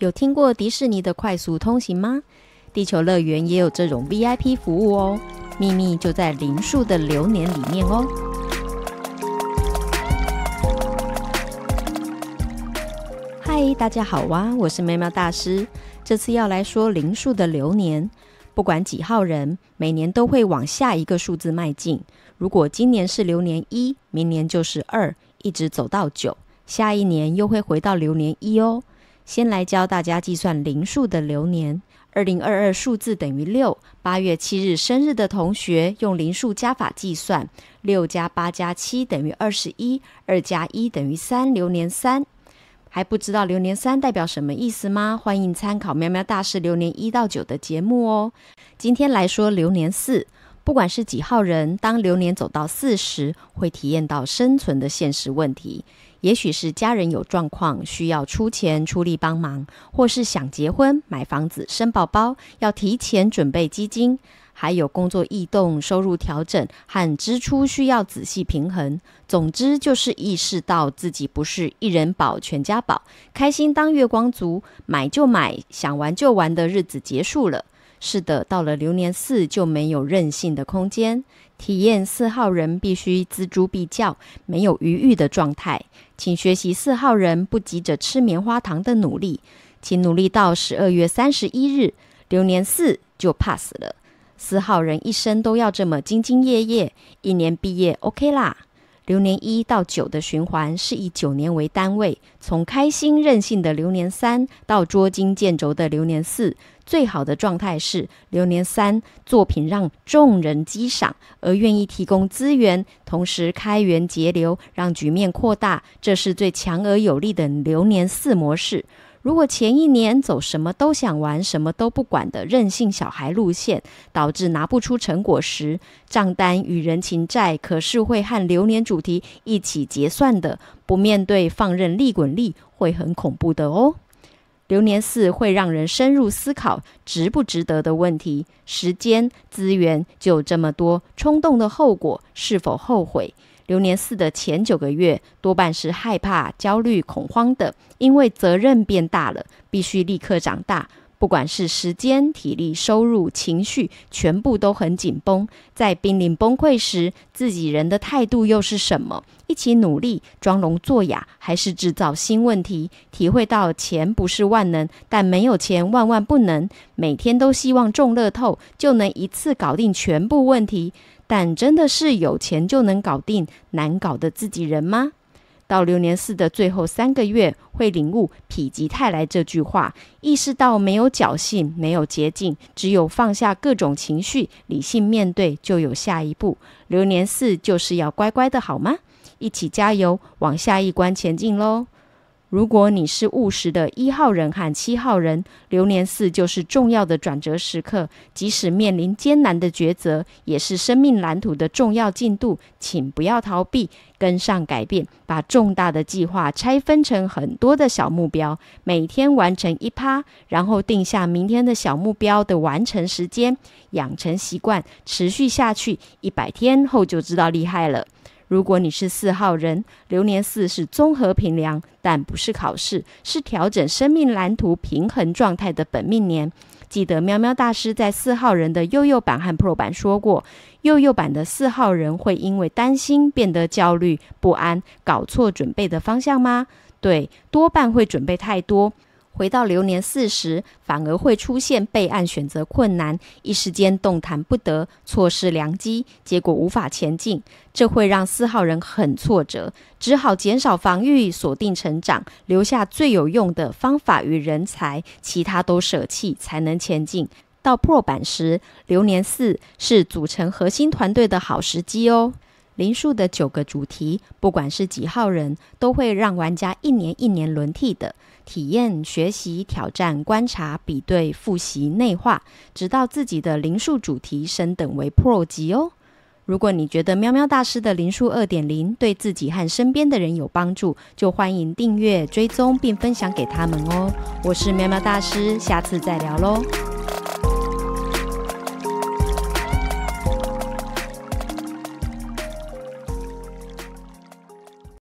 有听过迪士尼的快速通行吗？地球乐园也有这种 VIP 服务哦。秘密就在零数的流年里面哦。嗨，大家好啊，我是喵喵大师。这次要来说零数的流年，不管几号人，每年都会往下一个数字迈进。如果今年是流年一，明年就是二，一直走到九，下一年又会回到流年一哦。先来教大家计算零数的流年。二零二二数字等于六，八月七日生日的同学用零数加法计算，六加八加七等于二十一，二加一等于三，流年三。还不知道流年三代表什么意思吗？欢迎参考喵喵大师流年一到九的节目哦。今天来说流年四。不管是几号人，当流年走到四十，会体验到生存的现实问题。也许是家人有状况需要出钱出力帮忙，或是想结婚、买房子、生宝宝，要提前准备基金。还有工作异动、收入调整和支出需要仔细平衡。总之，就是意识到自己不是一人保全家保，开心当月光族，买就买，想玩就玩的日子结束了。是的，到了流年四就没有任性的空间。体验四号人必须锱铢必较，没有余裕的状态。请学习四号人不急着吃棉花糖的努力。请努力到十二月三十一日，流年四就 pass 了。四号人一生都要这么兢兢业业，一年毕业 OK 啦。流年一到九的循环是以九年为单位，从开心任性的流年三到捉襟见肘的流年四。最好的状态是流年三，作品让众人激赏，而愿意提供资源，同时开源节流，让局面扩大，这是最强而有力的流年四模式。如果前一年走什么都想玩、什么都不管的任性小孩路线，导致拿不出成果时，账单与人情债可是会和流年主题一起结算的。不面对放任利滚利，会很恐怖的哦。流年四会让人深入思考值不值得的问题，时间、资源就这么多，冲动的后果是否后悔？流年四的前九个月，多半是害怕、焦虑、恐慌的，因为责任变大了，必须立刻长大。不管是时间、体力、收入、情绪，全部都很紧绷，在濒临崩溃时，自己人的态度又是什么？一起努力，装聋作哑，还是制造新问题？体会到钱不是万能，但没有钱万万不能。每天都希望中乐透，就能一次搞定全部问题。但真的是有钱就能搞定难搞的自己人吗？到流年四的最后三个月，会领悟“否极泰来”这句话，意识到没有侥幸，没有捷径，只有放下各种情绪，理性面对，就有下一步。流年四就是要乖乖的，好吗？一起加油，往下一关前进喽！如果你是务实的一号人和七号人，流年四就是重要的转折时刻。即使面临艰难的抉择，也是生命蓝图的重要进度。请不要逃避，跟上改变，把重大的计划拆分成很多的小目标，每天完成一趴，然后定下明天的小目标的完成时间，养成习惯，持续下去。一百天后就知道厉害了。如果你是四号人，流年四是综合评量，但不是考试，是调整生命蓝图平衡状态的本命年。记得喵喵大师在四号人的幼幼版和 Pro 版说过，幼幼版的四号人会因为担心变得焦虑不安，搞错准备的方向吗？对，多半会准备太多。回到流年四时，反而会出现备案选择困难，一时间动弹不得，错失良机，结果无法前进。这会让四号人很挫折，只好减少防御，锁定成长，留下最有用的方法与人才，其他都舍弃，才能前进。到破板时，流年四是组成核心团队的好时机哦。林树的九个主题，不管是几号人，都会让玩家一年一年轮替的体验、学习、挑战、观察、比对、复习、内化，直到自己的林树主题升等为 PRO 级哦。如果你觉得喵喵大师的零数二点零对自己和身边的人有帮助，就欢迎订阅、追踪并分享给他们哦。我是喵喵大师，下次再聊喽。